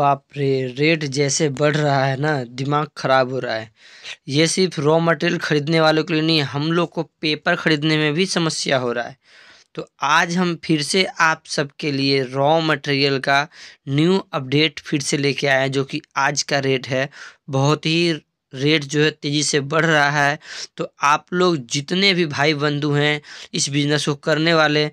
बाप रे रेट जैसे बढ़ रहा है ना दिमाग ख़राब हो रहा है ये सिर्फ रॉ मटेरियल ख़रीदने वालों के लिए नहीं हम लोग को पेपर ख़रीदने में भी समस्या हो रहा है तो आज हम फिर से आप सबके लिए रॉ मटेरियल का न्यू अपडेट फिर से लेके आए हैं जो कि आज का रेट है बहुत ही रेट जो है तेज़ी से बढ़ रहा है तो आप लोग जितने भी भाई बंधु हैं इस बिज़नेस को करने वाले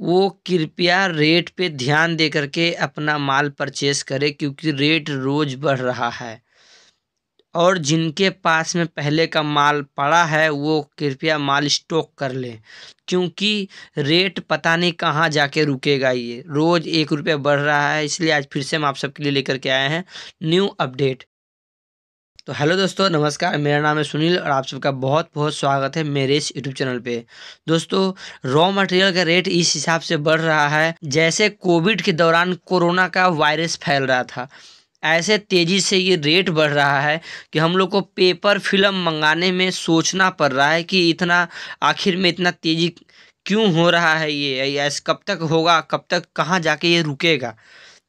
वो कृपया रेट पे ध्यान दे करके अपना माल परचेस करे क्योंकि रेट रोज बढ़ रहा है और जिनके पास में पहले का माल पड़ा है वो कृपया माल स्टॉक कर लें क्योंकि रेट पता नहीं कहाँ जाके रुकेगा ये रोज़ एक रुपया बढ़ रहा है इसलिए आज फिर से हम आप सबके लिए लेकर के आए हैं न्यू अपडेट तो हेलो दोस्तों नमस्कार मेरा नाम है सुनील और आप सबका बहुत बहुत स्वागत है मेरे इस यूट्यूब चैनल पे दोस्तों रॉ मटेरियल का रेट इस हिसाब से बढ़ रहा है जैसे कोविड के दौरान कोरोना का वायरस फैल रहा था ऐसे तेज़ी से ये रेट बढ़ रहा है कि हम लोग को पेपर फिल्म मंगाने में सोचना पड़ रहा है कि इतना आखिर में इतना तेज़ी क्यों हो रहा है ये ऐसे कब तक होगा कब तक कहाँ जाके ये रुकेगा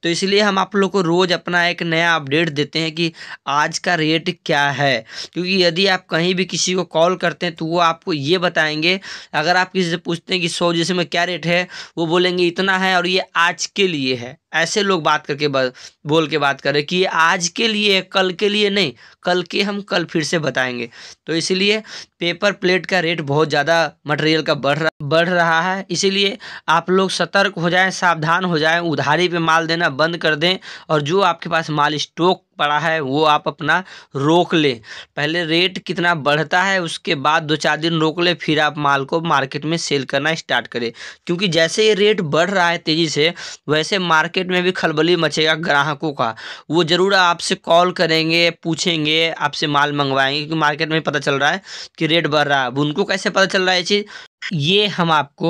तो इसलिए हम आप लोग को रोज़ अपना एक नया अपडेट देते हैं कि आज का रेट क्या है क्योंकि यदि आप कहीं भी किसी को कॉल करते हैं तो वो आपको ये बताएंगे अगर आप किसी से पूछते हैं कि सौ जैसे में क्या रेट है वो बोलेंगे इतना है और ये आज के लिए है ऐसे लोग बात करके बोल के बात करें कि आज के लिए कल के लिए नहीं कल के हम कल फिर से बताएंगे तो इसलिए पेपर प्लेट का रेट बहुत ज़्यादा मटेरियल का बढ़ रहा बढ़ रहा है इसीलिए आप लोग सतर्क हो जाएं सावधान हो जाएं उधारी पे माल देना बंद कर दें और जो आपके पास माल स्टॉक पड़ा है वो आप अपना रोक लें पहले रेट कितना बढ़ता है उसके बाद दो चार दिन रोक ले फिर आप माल को मार्केट में सेल करना स्टार्ट करें क्योंकि जैसे ये रेट बढ़ रहा है तेज़ी से वैसे मार्केट में भी खलबली मचेगा ग्राहकों का वो ज़रूर आपसे कॉल करेंगे पूछेंगे आपसे माल मंगवाएंगे क्योंकि मार्केट में पता चल रहा है कि रेट बढ़ रहा है अब उनको कैसे पता चल रहा है ये चीज़ ये हम आपको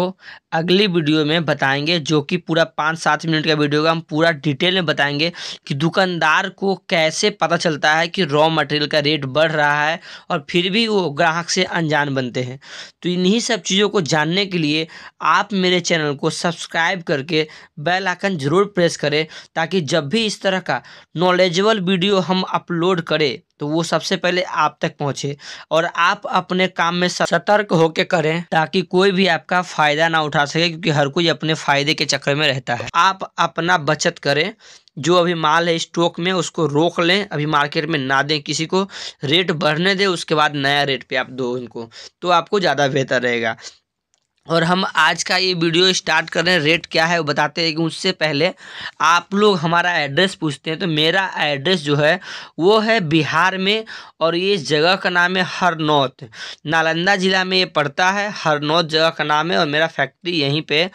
अगली वीडियो में बताएंगे जो कि पूरा पाँच सात मिनट का वीडियो का हम पूरा डिटेल में बताएंगे कि दुकानदार को कैसे पता चलता है कि रॉ मटेरियल का रेट बढ़ रहा है और फिर भी वो ग्राहक से अनजान बनते हैं तो इन्हीं सब चीज़ों को जानने के लिए आप मेरे चैनल को सब्सक्राइब करके बेल आइकन ज़रूर प्रेस करें ताकि जब भी इस तरह का नॉलेजेबल वीडियो हम अपलोड करें तो वो सबसे पहले आप तक पहुँचे और आप अपने काम में सतर्क होकर करें ताकि कोई भी आपका फ़ायदा ना उठा सके क्योंकि हर कोई अपने फ़ायदे के चक्कर में रहता है आप अपना बचत करें जो अभी माल है स्टॉक में उसको रोक लें अभी मार्केट में ना दें किसी को रेट बढ़ने दें उसके बाद नया रेट पे आप दो इनको तो आपको ज़्यादा बेहतर रहेगा और हम आज का ये वीडियो स्टार्ट कर रहे हैं रेट क्या है वो बताते हैं कि उससे पहले आप लोग हमारा एड्रेस पूछते हैं तो मेरा एड्रेस जो है वो है बिहार में और ये जगह का नाम है हरनौत नालंदा ज़िला में ये पड़ता है हरनौत जगह का नाम है और मेरा फैक्ट्री यहीं पे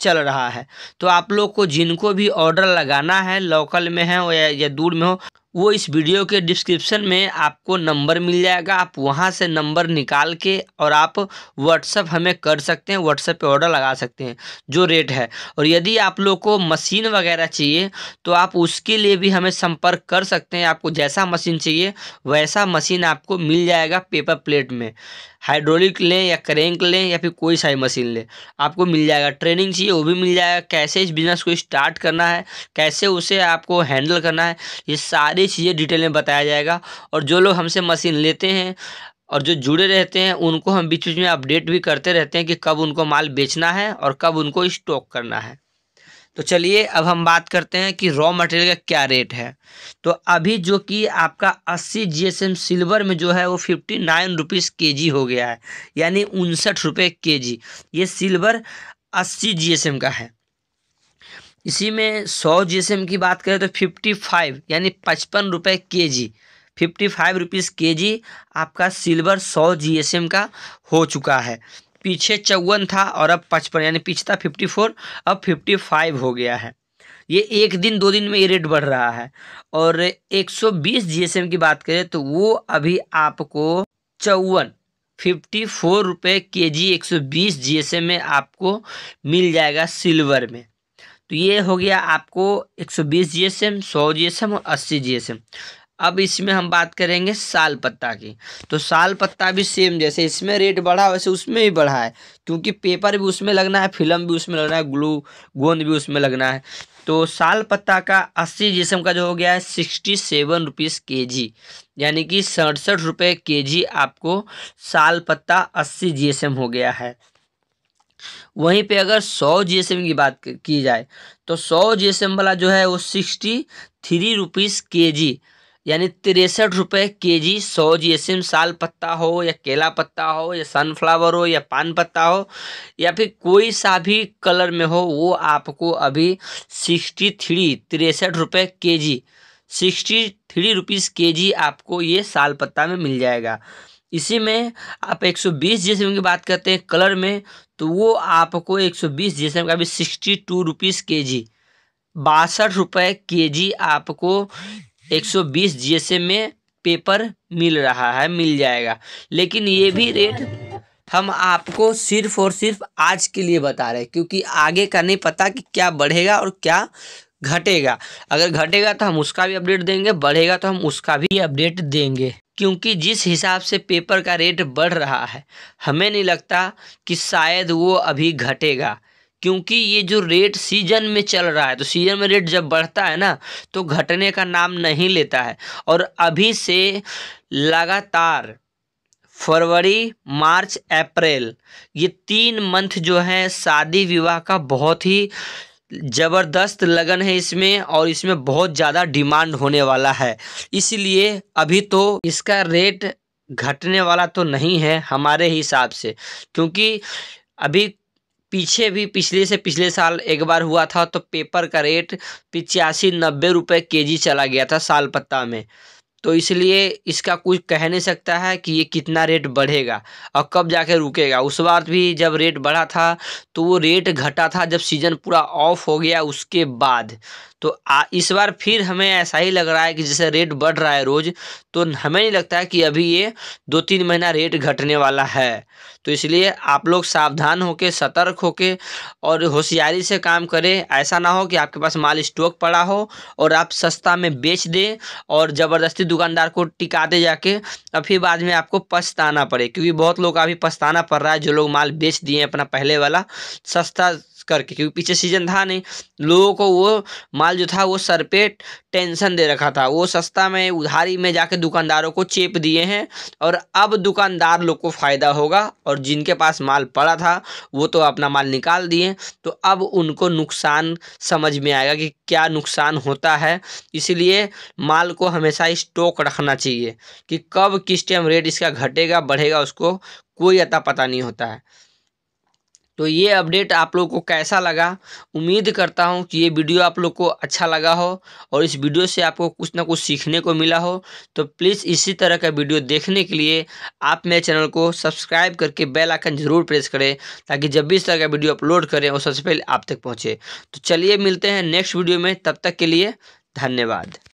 चल रहा है तो आप लोग को जिनको भी ऑर्डर लगाना है लोकल में है या, या दूर में हो वो इस वीडियो के डिस्क्रिप्शन में आपको नंबर मिल जाएगा आप वहाँ से नंबर निकाल के और आप व्हाट्सअप हमें कर सकते हैं व्हाट्सअप पे ऑर्डर लगा सकते हैं जो रेट है और यदि आप लोग को मशीन वगैरह चाहिए तो आप उसके लिए भी हमें संपर्क कर सकते हैं आपको जैसा मशीन चाहिए वैसा मशीन आपको मिल जाएगा पेपर प्लेट में हाइड्रोलिक लें या क्रेंक लें या फिर कोई सा मशीन लें आपको मिल जाएगा ट्रेनिंग चाहिए वो भी मिल जाएगा कैसे इस बिज़नेस को स्टार्ट करना है कैसे उसे आपको हैंडल करना है ये सारी चीज़ें डिटेल में बताया जाएगा और जो लोग हमसे मशीन लेते हैं और जो जुड़े रहते हैं उनको हम बीच बीच में अपडेट भी करते रहते हैं कि कब उनको माल बेचना है और कब उनको स्टॉक करना है तो चलिए अब हम बात करते हैं कि रॉ मटेरियल का क्या रेट है तो अभी जो कि आपका 80 जीएसएम सिल्वर में जो है वो फिफ्टी नाइन रुपीज़ के जी हो गया है यानी उनसठ रुपये के जी ये सिल्वर 80 जीएसएम का है इसी में 100 जीएसएम की बात करें तो 55 यानी पचपन रुपये के जी फिफ्टी फाइव रुपीज़ के जी आपका सिल्वर सौ जी एस एम का हो चुका है पीछे चौवन था और अब पचपन यानी पीछे था फिफ्टी फोर अब फिफ्टी फाइव हो गया है ये एक दिन दो दिन में ये रेट बढ़ रहा है और एक सौ एस जीएसएम की बात करें तो वो अभी आपको चौवन फिफ्टी फोर रुपये के जी एक सौ बीस जी एस एम में आपको मिल जाएगा सिल्वर में तो ये हो गया आपको एक सौ बीस जी एस एम सौ जी एस एम और अस्सी जी एस एम अब इसमें हम बात करेंगे साल पत्ता की तो साल पत्ता भी सेम जैसे इसमें रेट बढ़ा वैसे उसमें भी बढ़ा है क्योंकि पेपर भी उसमें लगना है फिल्म भी उसमें लगना है ग्लू गोंद भी उसमें लगना है तो साल पत्ता का अस्सी जिसम का जो हो गया है सिक्सटी सेवन रुपीज़ के जी यानी कि सड़सठ रुपये के जी आपको साल पत्ता अस्सी जी हो गया है वहीं पे अगर सौ जी की बात की जाए तो सौ जी वाला जो है वो सिक्सटी थ्री रुपीज़ के जी यानी तिरसठ रुपये के जी सौ जी एस एम साल पत्ता हो या केला पत्ता हो या सनफ्लावर हो या पान पत्ता हो या फिर कोई सा भी कलर में हो वो आपको अभी सिक्सटी थ्री तिरसठ रुपये के जी सिक्सटी थ्री रुपीज़ के जी आपको ये साल पत्ता में मिल जाएगा इसी में आप 120 सौ बीस की बात करते हैं कलर में तो वो आपको 120 सौ बीस का अभी सिक्सटी टू रुपीज़ के जी बासठ रुपये के जी आपको 120 जैसे में पेपर मिल रहा है मिल जाएगा लेकिन ये भी रेट हम आपको सिर्फ और सिर्फ आज के लिए बता रहे हैं क्योंकि आगे का नहीं पता कि क्या बढ़ेगा और क्या घटेगा अगर घटेगा तो हम उसका भी अपडेट देंगे बढ़ेगा तो हम उसका भी अपडेट देंगे क्योंकि जिस हिसाब से पेपर का रेट बढ़ रहा है हमें नहीं लगता कि शायद वो अभी घटेगा क्योंकि ये जो रेट सीजन में चल रहा है तो सीजन में रेट जब बढ़ता है ना तो घटने का नाम नहीं लेता है और अभी से लगातार फरवरी मार्च अप्रैल ये तीन मंथ जो है शादी विवाह का बहुत ही ज़बरदस्त लगन है इसमें और इसमें बहुत ज़्यादा डिमांड होने वाला है इसलिए अभी तो इसका रेट घटने वाला तो नहीं है हमारे हिसाब से क्योंकि अभी पीछे भी पिछले से पिछले साल एक बार हुआ था तो पेपर का रेट पिचासी नब्बे रुपये के जी चला गया था साल पत्ता में तो इसलिए इसका कुछ कह नहीं सकता है कि ये कितना रेट बढ़ेगा और कब जाके रुकेगा उस बार भी जब रेट बढ़ा था तो वो रेट घटा था जब सीज़न पूरा ऑफ हो गया उसके बाद तो आ, इस बार फिर हमें ऐसा ही लग रहा है कि जैसे रेट बढ़ रहा है रोज़ तो हमें नहीं लगता है कि अभी ये दो तीन महीना रेट घटने वाला है तो इसलिए आप लोग सावधान होके सतर्क होके और होशियारी से काम करें ऐसा ना हो कि आपके पास माल स्टॉक पड़ा हो और आप सस्ता में बेच दें और ज़बरदस्ती दुकानदार को टिका दे जाके और फिर बाद में आपको पछताना पड़े क्योंकि बहुत लोग का अभी पछताना पड़ रहा है जो लोग माल बेच दिए अपना पहले वाला सस्ता करके क्योंकि पीछे सीजन था नहीं लोगों को वो माल जो था वो सर पे टेंशन दे रखा था वो सस्ता में उधारी में जाके दुकानदारों को चेप दिए हैं और अब दुकानदार लोग को फ़ायदा होगा और जिनके पास माल पड़ा था वो तो अपना माल निकाल दिए तो अब उनको नुकसान समझ में आएगा कि क्या नुकसान होता है इसलिए माल को हमेशा स्टॉक रखना चाहिए कि कब किस टाइम रेट इसका घटेगा बढ़ेगा उसको कोई अता पता नहीं होता है तो ये अपडेट आप लोग को कैसा लगा उम्मीद करता हूँ कि ये वीडियो आप लोग को अच्छा लगा हो और इस वीडियो से आपको कुछ ना कुछ सीखने को मिला हो तो प्लीज़ इसी तरह का वीडियो देखने के लिए आप मेरे चैनल को सब्सक्राइब करके बेल आइकन ज़रूर प्रेस करें ताकि जब भी इस तरह का वीडियो अपलोड करें वो सबसे पहले आप तक पहुँचे तो चलिए मिलते हैं नेक्स्ट वीडियो में तब तक के लिए धन्यवाद